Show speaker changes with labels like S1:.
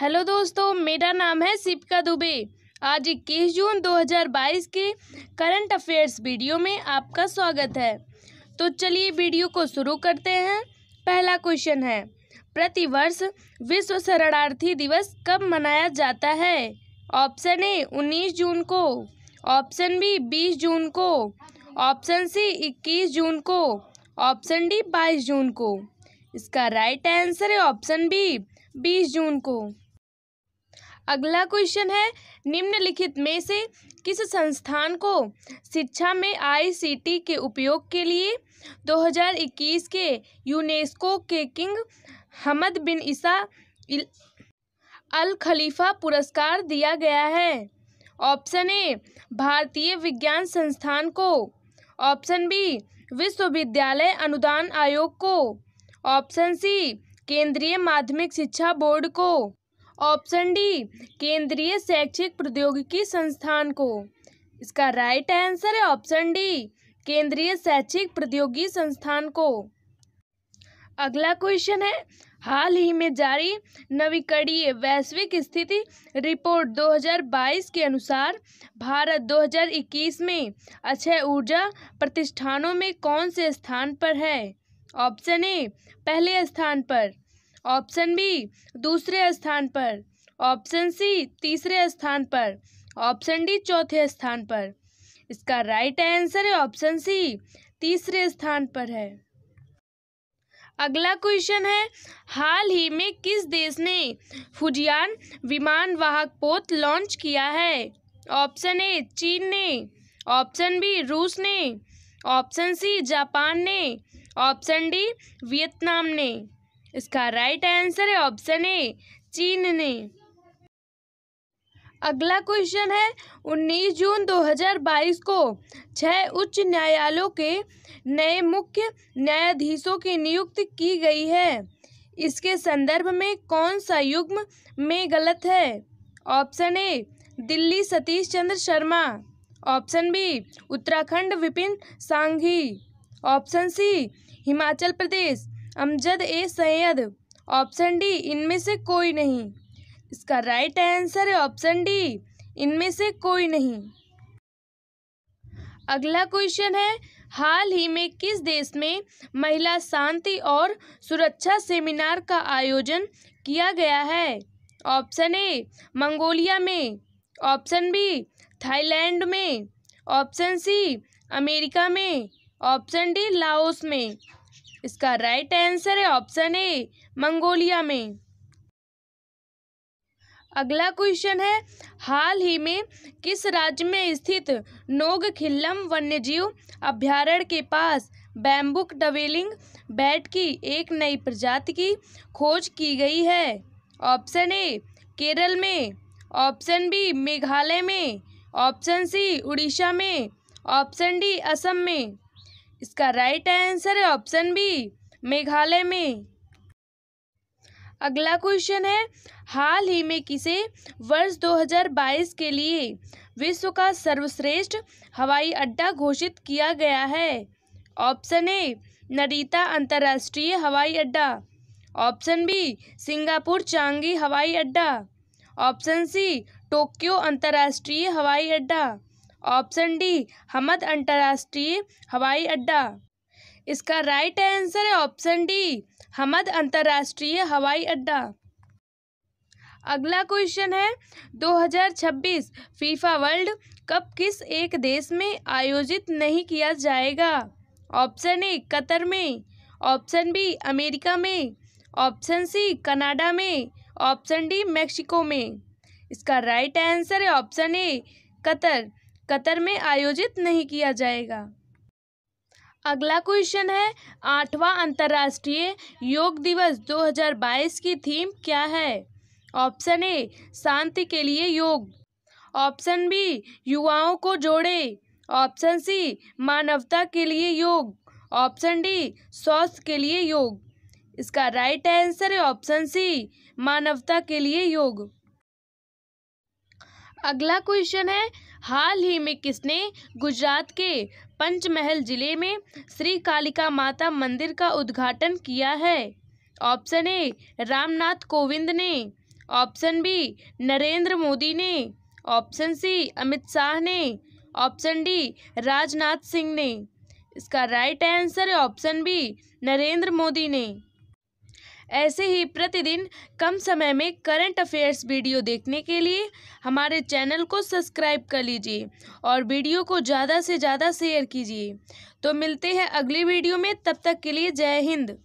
S1: hello दोस्तों मेरा नाम है सिपका दुबे आज 21 जून 2022 के करंट अफेयर्स वीडियो में आपका स्वागत है तो चलिए वीडियो को शुरू करते हैं पहला क्वेश्चन है प्रतिवर्ष विश्व शरणार्थी दिवस कब मनाया जाता है ऑप्शन ए 19 जून को ऑप्शन बी 20 जून को ऑप्शन सी 21 जून को ऑप्शन डी 22 जून को इसका राइट आंसर है ऑप्शन बी 20 जून को अगला क्वेश्चन है निम्नलिखित में से किस संस्थान को शिक्षा में आईसीटी के उपयोग के लिए 2021 के यूनेस्को के किंग हमद बिन ईसा अल खलीफा पुरस्कार दिया गया है ऑप्शन ए भारतीय विज्ञान संस्थान को ऑप्शन बी विश्वविद्यालय अनुदान आयोग को ऑप्शन सी केंद्रीय माध्यमिक शिक्षा बोर्ड को ऑप्शन डी केंद्रीय शैक्षिक प्रौद्योगिकी संस्थान को इसका राइट आंसर है ऑप्शन डी केंद्रीय शैक्षिक प्रौद्योगिकी संस्थान को अगला क्वेश्चन है हाल ही में जारी नवीकरणीय वैश्विक स्थिति रिपोर्ट 2022 के अनुसार भारत 2021 में अक्षय ऊर्जा प्रतिष्ठानों में कौन से स्थान पर है ऑप्शन ए पहले स्थान पर ऑप्शन बी दूसरे स्थान पर ऑप्शन सी तीसरे स्थान पर ऑप्शन डी चौथे स्थान पर इसका राइट आंसर है ऑप्शन सी तीसरे स्थान पर है अगला क्वेश्चन है हाल ही में किस देश ने फुजियान विमान वाहक पोत लॉन्च किया है ऑप्शन ए चीन ने ऑप्शन बी रूस ने ऑप्शन सी जापान ने ऑप्शन डी वियतनाम ने इसका राइट आंसर है ऑप्शन ए चीन ने अगला क्वेश्चन है 19 जून 2022 को छह उच्च न्यायालयों के नए मुख्य न्यायाधीशों की नियुक्ति की गई है इसके संदर्भ में कौन सा युग्म में गलत है option A Delhi Satish Chandra Sharma option B Uttarakhand Vipin Sanghi option C Himachal Pradesh Amjad A Syed option D इनमें से कोई नहीं इसका राइट आंसर है ऑप्शन डी इनमें से कोई नहीं अगला क्वेश्चन है हाल ही में किस देश में महिला शांति और सुरक्षा सेमिनार का आयोजन किया गया है ऑप्शन ए मंगोलिया में ऑप्शन बी थाईलैंड में ऑप्शन सी अमेरिका में ऑप्शन डी लाओस में इसका राइट आंसर है ऑप्शन ए मंगोलिया में अगला क्वेश्चन है हाल ही में किस राज्य में स्थित नोग खिल्लम वन्यजीव अभ्यारण्य के पास बैम्बुक डवेलिंग बैट की एक नई प्रजाति की खोज की गई है ऑप्शन ए केरल में ऑप्शन बी मेघालय में ऑप्शन सी उड़ीसा में ऑप्शन डी असम में इसका राइट आंसर है ऑप्शन बी मेघालय में अगला क्वेश्चन है हाल ही में किसे वर्ष 2022 के लिए विश्व का सर्वश्रेष्ठ हवाई अड्डा घोषित किया गया है ऑप्शन ए नरीता अंतर्राष्ट्रीय हवाई अड्डा ऑप्शन बी सिंगापुर चांगी हवाई अड्डा ऑप्शन सी टोक्यो अंतर्राष्ट्रीय हवाई अड्डा ऑप्शन डी हमद अंतर्राष्ट्रीय हवाई अड्डा इसका राइट आंसर है ऑप्शन डी हमद अंतर्राष्ट्रीय हवाई अड्डा अगला क्वेश्चन है 2026 फीफा वर्ल्ड कप किस एक देश में आयोजित नहीं किया जाएगा ऑप्शन ए कतर में ऑप्शन बी अमेरिका में ऑप्शन सी कनाडा में ऑप्शन डी मैक्सिको में इसका राइट आंसर है ऑप्शन ए कतर कतर में आयोजित नहीं किया जाएगा अगला क्वेश्चन है आठवां अंतर्राष्ट्रीय योग दिवस 2022 की थीम क्या है ऑप्शन ए शांति के लिए योग ऑप्शन बी युवाओं को जोड़े ऑप्शन सी मानवता के लिए योग ऑप्शन डी स्वास्थ्य के लिए योग इसका राइट आंसर है ऑप्शन सी मानवता के लिए योग अगला क्वेश्चन है हाल ही में किसने गुजरात के पंचमहल जिले में श्री कालिका माता मंदिर का उद्घाटन किया है ऑप्शन ए रामनाथ कोविंद ने ऑप्शन बी नरेंद्र मोदी ने ऑप्शन सी अमित शाह ने ऑप्शन डी राजनाथ सिंह ने इसका राइट आंसर है ऑप्शन बी नरेंद्र मोदी ने ऐसे ही प्रतिदिन कम समय में करंट अफेयर्स वीडियो देखने के लिए हमारे चैनल को सब्सक्राइब कर लीजिए और वीडियो को ज़्यादा से ज़्यादा शेयर कीजिए तो मिलते हैं अगली वीडियो में तब तक के लिए जय हिंद